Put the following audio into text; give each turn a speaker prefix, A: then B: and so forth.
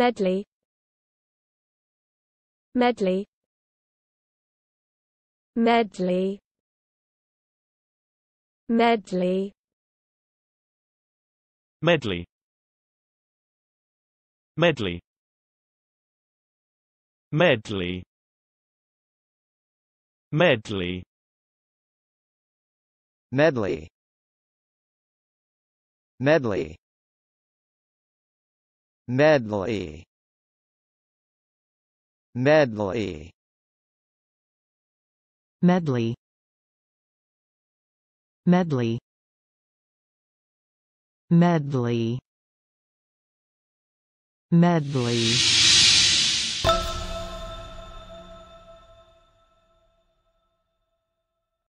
A: medley medley medley medley medley medley medley medley medley medley medley medley medley medley medley medley